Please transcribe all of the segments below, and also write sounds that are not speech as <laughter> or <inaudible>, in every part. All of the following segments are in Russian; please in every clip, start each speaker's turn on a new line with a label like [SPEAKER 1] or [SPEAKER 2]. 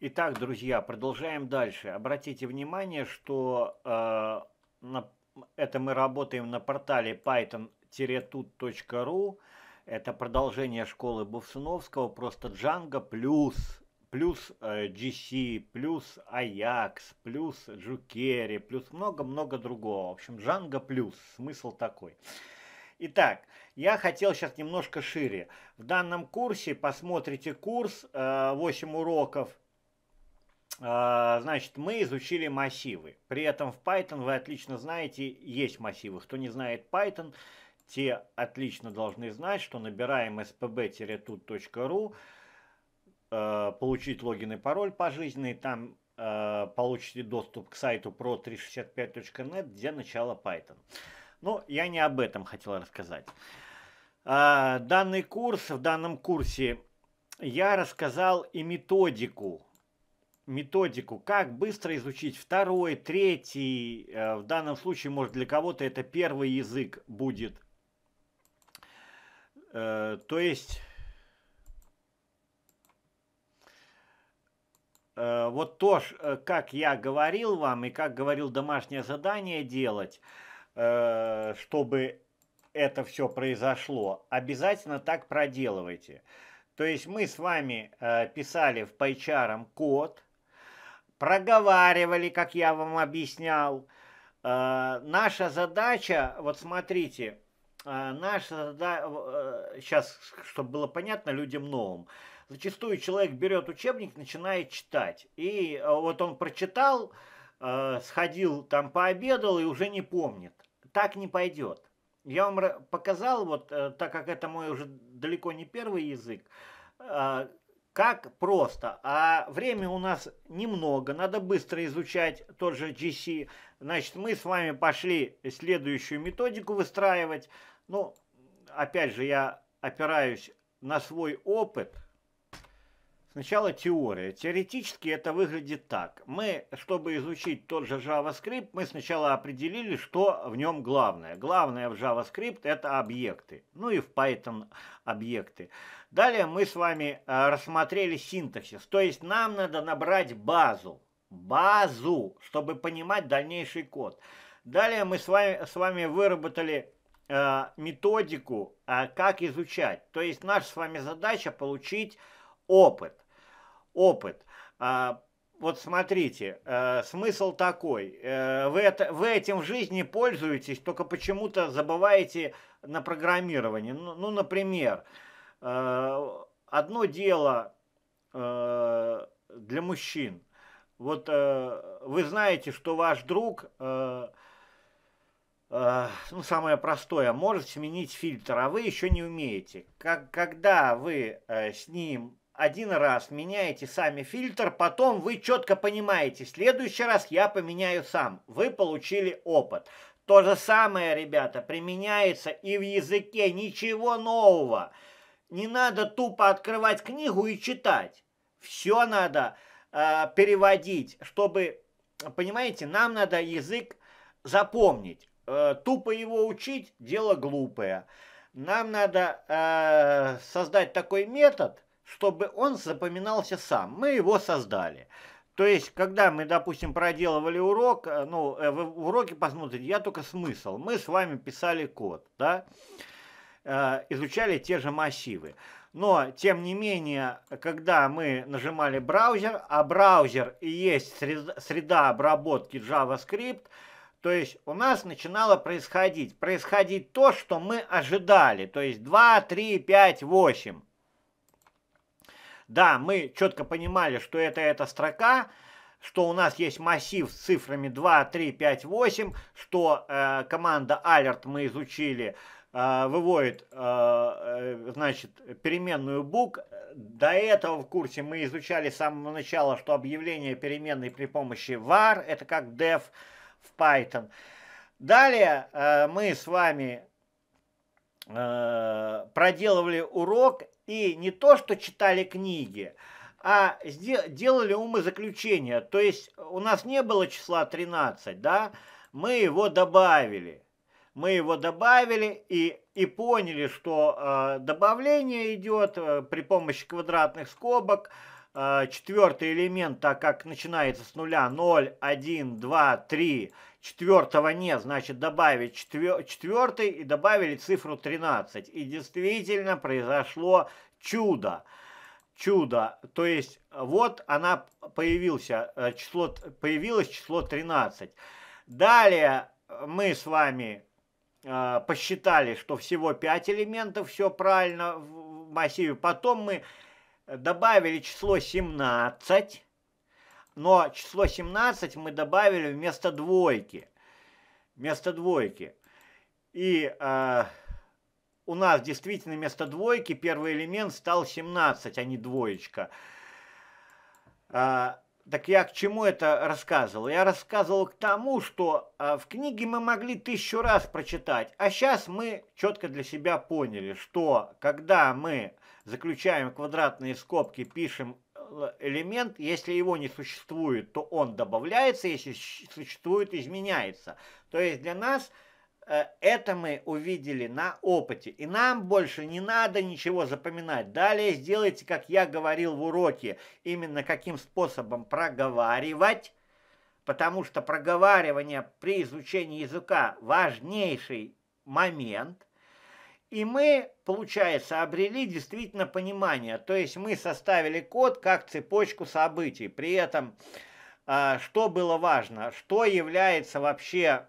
[SPEAKER 1] Итак, друзья, продолжаем дальше. Обратите внимание, что э, на, это мы работаем на портале python-tut.ru. Это продолжение школы Бувсуновского, просто Django плюс, плюс э, GC, плюс Ajax, плюс Jukeri, плюс много-много другого. В общем, Django плюс, смысл такой. Итак, я хотел сейчас немножко шире. В данном курсе посмотрите курс э, 8 уроков а, значит, мы изучили массивы. При этом в Python, вы отлично знаете, есть массивы. Кто не знает Python, те отлично должны знать, что набираем spb-tut.ru, э, получить логин и пароль пожизненный, там э, получите доступ к сайту pro365.net, где начало Python. Но я не об этом хотел рассказать. А, данный курс, в данном курсе я рассказал и методику методику, как быстро изучить второй, третий, э, в данном случае, может, для кого-то это первый язык будет. Э, то есть, э, вот то, как я говорил вам и как говорил домашнее задание делать, чтобы это все произошло, обязательно так проделывайте. То есть мы с вами писали в PyCharm код – проговаривали, как я вам объяснял. Э, наша задача, вот смотрите, э, наша задача, э, сейчас, чтобы было понятно людям новым, зачастую человек берет учебник, начинает читать. И э, вот он прочитал, э, сходил там пообедал и уже не помнит. Так не пойдет. Я вам показал, вот э, так как это мой уже далеко не первый язык, как просто. А время у нас немного, надо быстро изучать тот же GC. Значит, мы с вами пошли следующую методику выстраивать. Ну, опять же, я опираюсь на свой опыт – Сначала теория. Теоретически это выглядит так. Мы, чтобы изучить тот же JavaScript, мы сначала определили, что в нем главное. Главное в JavaScript это объекты. Ну и в Python объекты. Далее мы с вами э, рассмотрели синтаксис. То есть нам надо набрать базу. Базу, чтобы понимать дальнейший код. Далее мы с вами, с вами выработали э, методику, э, как изучать. То есть наша с вами задача получить опыт опыт. А, вот смотрите, э, смысл такой. Э, вы, это, вы этим в жизни пользуетесь, только почему-то забываете на программирование. Ну, ну например, э, одно дело для мужчин. Вот вы знаете, что ваш друг, ну самое простое, может сменить фильтр, а вы еще не умеете. Как, когда вы э, с ним один раз меняете сами фильтр, потом вы четко понимаете, в следующий раз я поменяю сам. Вы получили опыт. То же самое, ребята, применяется и в языке, ничего нового. Не надо тупо открывать книгу и читать. Все надо э, переводить, чтобы, понимаете, нам надо язык запомнить. Э, тупо его учить – дело глупое. Нам надо э, создать такой метод – чтобы он запоминался сам. Мы его создали. То есть, когда мы, допустим, проделывали урок, э, ну, э, вы в уроке посмотрите, я только смысл. Мы с вами писали код, да, э, изучали те же массивы. Но, тем не менее, когда мы нажимали браузер, а браузер и есть среда, среда обработки JavaScript, то есть у нас начинало происходить, происходить то, что мы ожидали, то есть 2, 3, 5, 8. Да, мы четко понимали, что это эта строка, что у нас есть массив с цифрами 2, 3, 5, 8, что э, команда alert мы изучили, э, выводит, э, э значит, переменную бук. До этого в курсе мы изучали с самого начала, что объявление переменной при помощи var, это как def в Python. Далее э, мы с вами э, проделывали урок и не то, что читали книги, а делали умозаключения. То есть у нас не было числа 13, да, мы его добавили. Мы его добавили и, и поняли, что э, добавление идет э, при помощи квадратных скобок. Э, а, четвертый элемент, так как начинается с нуля 0, 1, 2, 3 четвертого не значит добавить четвер четвертый и добавили цифру 13. И действительно произошло чудо. Чудо. То есть вот она появился, э, число, появилось число 13. Далее мы с вами э, посчитали, что всего 5 элементов, все правильно в массиве. Потом мы добавили число 17 но число 17 мы добавили вместо двойки. Вместо двойки. И э, у нас действительно вместо двойки первый элемент стал 17, а не двоечка. Э, так я к чему это рассказывал? Я рассказывал к тому, что э, в книге мы могли тысячу раз прочитать, а сейчас мы четко для себя поняли, что когда мы заключаем квадратные скобки, пишем элемент, если его не существует, то он добавляется, если существует, изменяется. То есть для нас э, это мы увидели на опыте. И нам больше не надо ничего запоминать. Далее сделайте, как я говорил в уроке, именно каким способом проговаривать, потому что проговаривание при изучении языка важнейший момент. И мы, получается, обрели действительно понимание. То есть мы составили код как цепочку событий. При этом, а, что было важно, что является вообще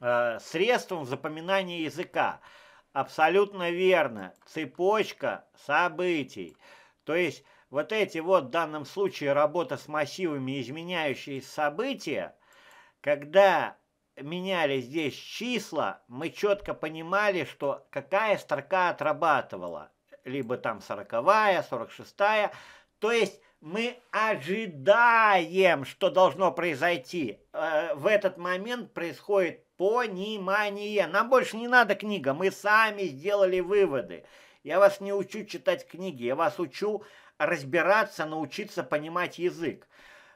[SPEAKER 1] а, средством запоминания языка. Абсолютно верно. Цепочка событий. То есть вот эти вот в данном случае работа с массивами изменяющие события, когда меняли здесь числа, мы четко понимали, что какая строка отрабатывала. Либо там 40-я, 46-я. То есть мы ожидаем, что должно произойти. Э, в этот момент происходит понимание. Нам больше не надо книга, мы сами сделали выводы. Я вас не учу читать книги, я вас учу разбираться, научиться понимать язык.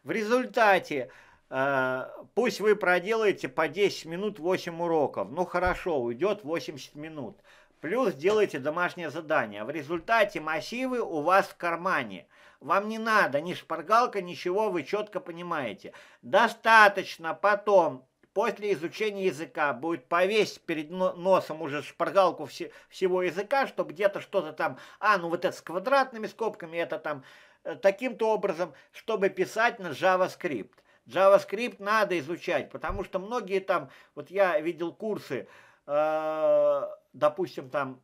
[SPEAKER 1] В результате Э, пусть вы проделаете по 10 минут 8 уроков. Ну хорошо, уйдет 80 минут. Плюс делайте домашнее задание. В результате массивы у вас в кармане. Вам не надо ни шпаргалка, ничего, вы четко понимаете. Достаточно потом, после изучения языка, будет повесить перед носом уже шпаргалку вс всего языка, чтобы где-то что-то там, а, ну вот это с квадратными скобками, это там, э, таким-то образом, чтобы писать на JavaScript. JavaScript надо изучать, потому что многие там, вот я видел курсы, э, допустим, там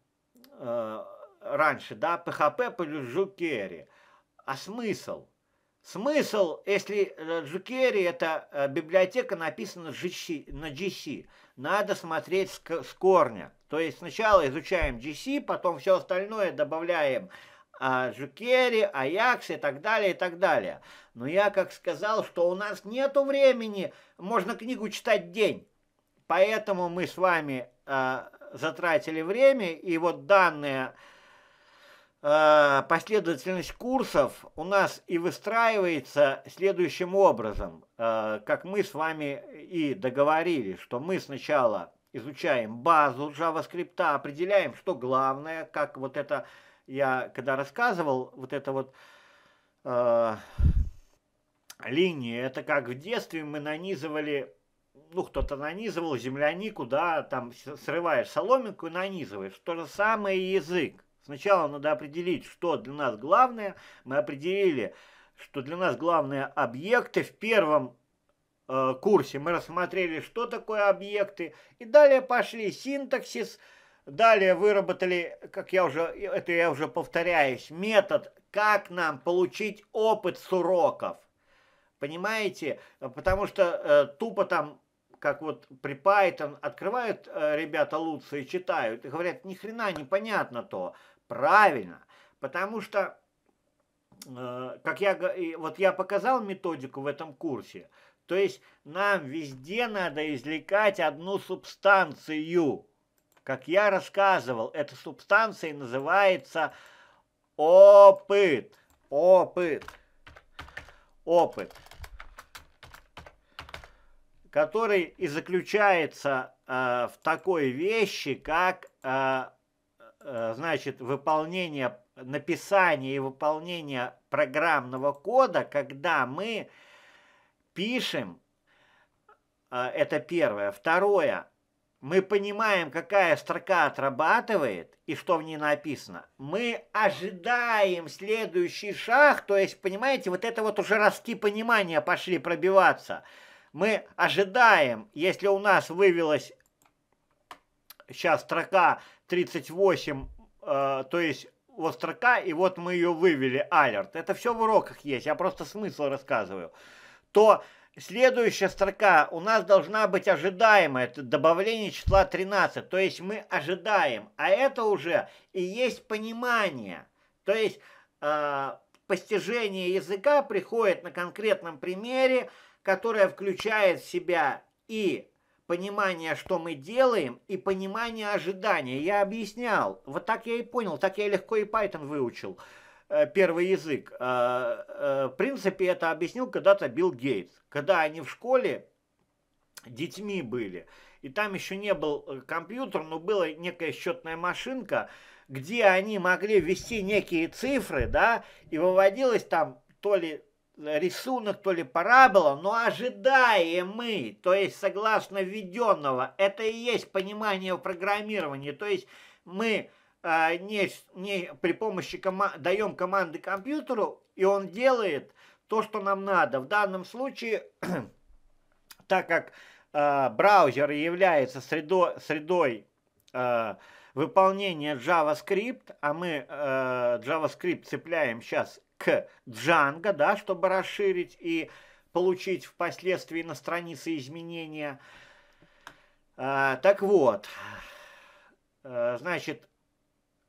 [SPEAKER 1] э, раньше, да, PHP плюс jQuery. А смысл? Смысл, если э, jQuery это э, библиотека написана на GC, надо смотреть с корня. То есть сначала изучаем GC, потом все остальное добавляем о а Жукере, Аякс и так далее, и так далее. Но я как сказал, что у нас нету времени, можно книгу читать день. Поэтому мы с вами э, затратили время, и вот данная э, последовательность курсов у нас и выстраивается следующим образом, э, как мы с вами и договорились, что мы сначала изучаем базу JavaScript, определяем, что главное, как вот это я когда рассказывал, вот это вот э, линии, это как в детстве мы нанизывали, ну, кто-то нанизывал землянику, да, там срываешь соломинку и нанизываешь. То же самое и язык. Сначала надо определить, что для нас главное. Мы определили, что для нас главное объекты. В первом э, курсе мы рассмотрели, что такое объекты. И далее пошли синтаксис, синтаксис Далее выработали, как я уже, это я уже повторяюсь, метод, как нам получить опыт с уроков. Понимаете? Потому что э, тупо там, как вот при Python, открывают э, ребята Луцию и читают, и говорят, ни хрена непонятно то. Правильно. Потому что, э, как я, вот я показал методику в этом курсе, то есть нам везде надо извлекать одну субстанцию. Как я рассказывал, эта субстанция называется опыт. Опыт. Опыт. Который и заключается э, в такой вещи, как э, э, значит, выполнение, написание и выполнение программного кода, когда мы пишем, э, это первое. Второе, мы понимаем, какая строка отрабатывает и что в ней написано. Мы ожидаем следующий шаг, то есть, понимаете, вот это вот уже ростки понимания пошли пробиваться. Мы ожидаем, если у нас вывелась сейчас строка 38, э, то есть вот строка, и вот мы ее вывели, алерт. Это все в уроках есть, я просто смысл рассказываю. То Следующая строка у нас должна быть ожидаемая, это добавление числа 13, то есть мы ожидаем, а это уже и есть понимание, то есть э, постижение языка приходит на конкретном примере, которое включает в себя и понимание, что мы делаем, и понимание ожидания. Я объяснял, вот так я и понял, так я легко и Python выучил. Э, первый язык. Э, э, в принципе, это объяснил когда-то Билл Гейтс. Когда они в школе детьми были, и там еще не был компьютер, но была некая счетная машинка, где они могли ввести некие цифры, да, и выводилось там то ли рисунок, то ли парабола, но ожидаемый, то есть согласно введенного, это и есть понимание в программировании, то есть мы Э, не, не, при помощи кома даем команды компьютеру, и он делает то, что нам надо. В данном случае, <clears throat> так как э, браузер является средо средой э, выполнения JavaScript, а мы э, JavaScript цепляем сейчас к Django, да, чтобы расширить и получить впоследствии на странице изменения. Э, так вот, э, значит,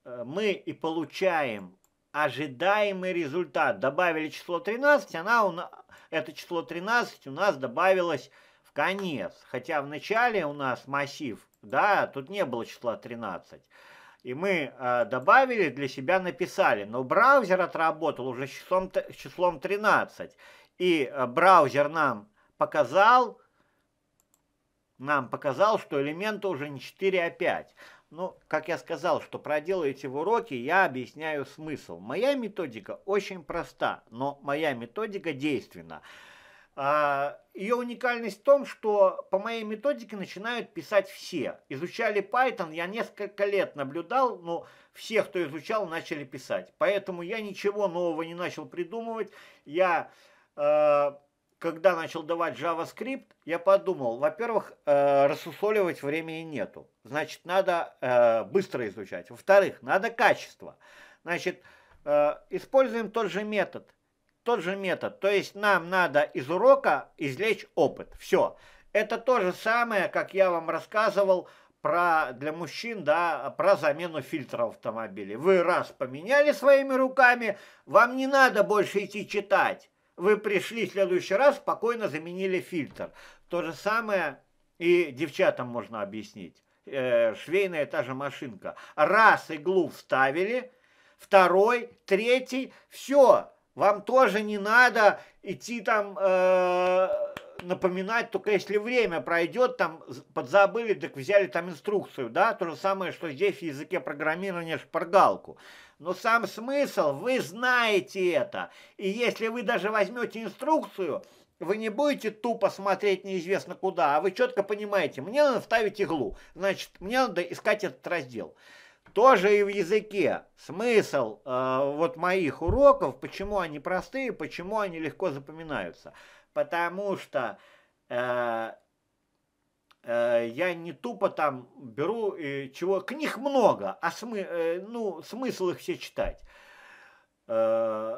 [SPEAKER 1] Э, мы и получаем ожидаемый результат. Добавили число 13, она у нас, это число 13 у нас добавилось в конец. Хотя в начале у нас массив, да, тут не было числа 13. И мы э, добавили, для себя написали. Но браузер отработал уже числом, числом 13. И э, браузер нам показал нам показал, что элементы уже не 4, а 5. Но, ну, как я сказал, что проделаете в уроке, я объясняю смысл. Моя методика очень проста, но моя методика действенна. А, Ее уникальность в том, что по моей методике начинают писать все. Изучали Python, я несколько лет наблюдал, но все, кто изучал, начали писать. Поэтому я ничего нового не начал придумывать. Я э, когда начал давать JavaScript, я подумал, во-первых, э, рассусоливать времени нету. Значит, надо э, быстро изучать. Во-вторых, надо качество. Значит, э, используем тот же метод. Тот же метод. То есть нам надо из урока извлечь опыт. Все. Это то же самое, как я вам рассказывал про, для мужчин, да, про замену фильтра в автомобиле. Вы раз поменяли своими руками, вам не надо больше идти читать вы пришли в следующий раз, спокойно заменили фильтр. То же самое и девчатам можно объяснить. Э, швейная та же машинка. Раз иглу вставили, второй, третий, все. Вам тоже не надо идти там э, напоминать, только если время пройдет, там подзабыли, так взяли там инструкцию, да, то же самое, что здесь в языке программирования шпаргалку. Но сам смысл, вы знаете это, и если вы даже возьмете инструкцию, вы не будете тупо смотреть неизвестно куда, а вы четко понимаете, мне надо вставить иглу, значит, мне надо искать этот раздел. Тоже и в языке. Смысл э, вот моих уроков, почему они простые, почему они легко запоминаются – потому что э, э, я не тупо там беру э, чего, книг много, а смы, э, ну, смысл их все читать. Э,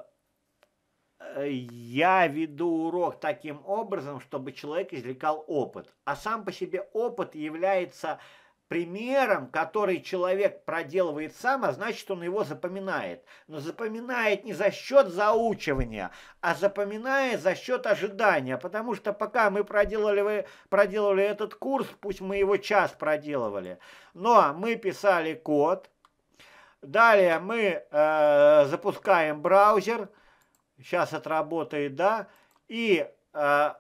[SPEAKER 1] э, я веду урок таким образом, чтобы человек извлекал опыт, а сам по себе опыт является примером, который человек проделывает сам, а значит, он его запоминает. Но запоминает не за счет заучивания, а запоминает за счет ожидания. Потому что пока мы проделывали проделали этот курс, пусть мы его час проделывали, но мы писали код, далее мы э, запускаем браузер, сейчас отработает, да, и... Э,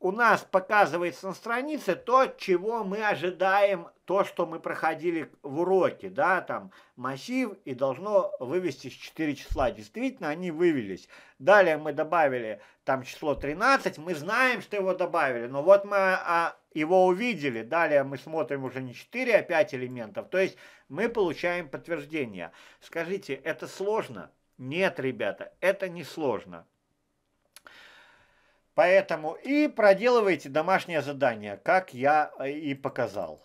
[SPEAKER 1] у нас показывается на странице то, чего мы ожидаем, то, что мы проходили в уроке, да, там массив и должно вывести 4 числа. Действительно, они вывелись. Далее мы добавили там число 13, мы знаем, что его добавили, но вот мы а, его увидели. Далее мы смотрим уже не 4, а 5 элементов, то есть мы получаем подтверждение. Скажите, это сложно? Нет, ребята, это не сложно. Поэтому и проделывайте домашнее задание, как я э, и показал.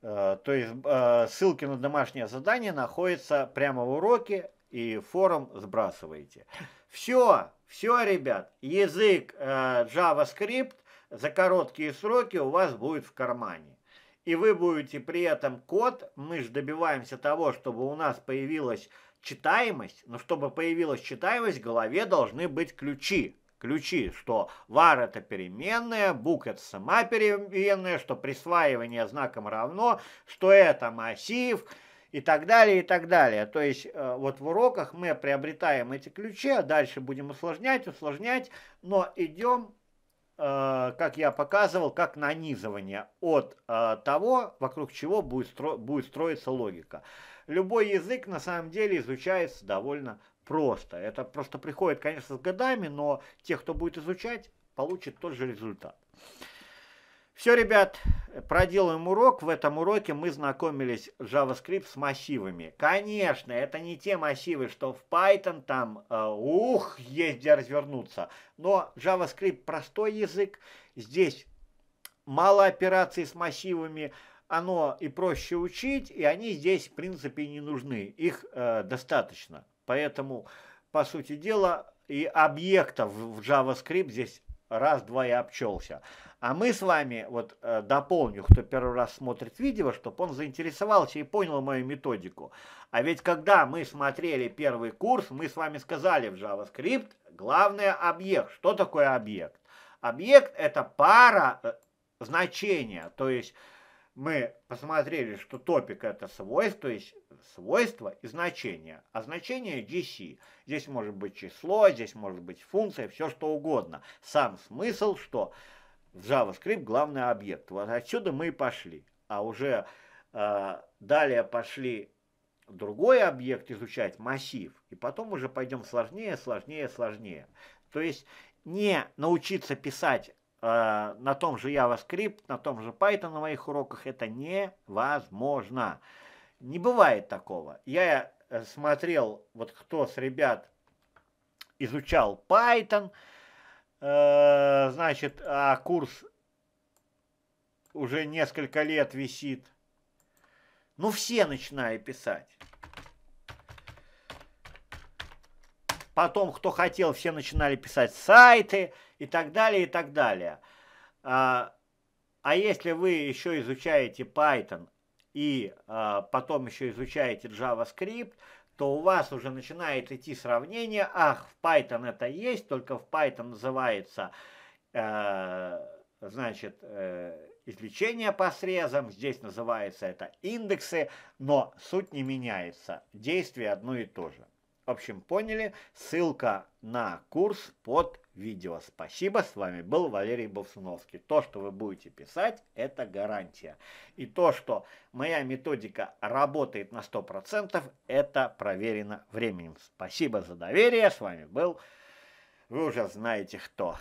[SPEAKER 1] Э, то есть э, ссылки на домашнее задание находятся прямо в уроке и форум сбрасываете. Все, все, ребят, язык JavaScript за короткие сроки у вас будет в кармане. И вы будете при этом код, мы же добиваемся того, чтобы у нас появилась читаемость, но чтобы появилась читаемость, в голове должны быть ключи ключи, что var это переменная, book это сама переменная, что присваивание знаком равно, что это массив и так далее, и так далее. То есть э, вот в уроках мы приобретаем эти ключи, а дальше будем усложнять, усложнять, но идем э, как я показывал, как нанизывание от э, того, вокруг чего будет, будет строиться логика. Любой язык на самом деле изучается довольно просто. Это просто приходит, конечно, с годами, но те, кто будет изучать, получит тот же результат. Все, ребят, проделаем урок. В этом уроке мы знакомились JavaScript с массивами. Конечно, это не те массивы, что в Python, там, э, ух, есть где развернуться. Но JavaScript простой язык, здесь мало операций с массивами, оно и проще учить, и они здесь, в принципе, не нужны, их э, достаточно. Поэтому, по сути дела, и объектов в JavaScript здесь раз-два и обчелся. А мы с вами, вот э, дополню, кто первый раз смотрит видео, чтобы он заинтересовался и понял мою методику. А ведь когда мы смотрели первый курс, мы с вами сказали в JavaScript, главное объект. Что такое объект? Объект это пара э, значения, то есть мы посмотрели, что топик это свойство, есть свойство и значение. А значение DC. Здесь может быть число, здесь может быть функция, все что угодно. Сам смысл, что в JavaScript главный объект. Вот отсюда мы и пошли. А уже э, далее пошли другой объект изучать, массив. И потом уже пойдем сложнее, сложнее, сложнее. То есть не научиться писать Э, на том же JavaScript, на том же Python на моих уроках, это невозможно. Не бывает такого. Я э, смотрел, вот кто с ребят изучал Python, э, значит, а курс уже несколько лет висит. Ну, все начинают писать. Потом, кто хотел, все начинали писать сайты и так далее, и так далее. А, а если вы еще изучаете Python и а, потом еще изучаете JavaScript, то у вас уже начинает идти сравнение, ах, в Python это есть, только в Python называется, э, значит, э, извлечение по срезам, здесь называется это индексы, но суть не меняется, действие одно и то же. В общем, поняли. Ссылка на курс под видео. Спасибо, с вами был Валерий Бовсуновский. То, что вы будете писать, это гарантия. И то, что моя методика работает на 100%, это проверено временем. Спасибо за доверие, с вами был, вы уже знаете кто.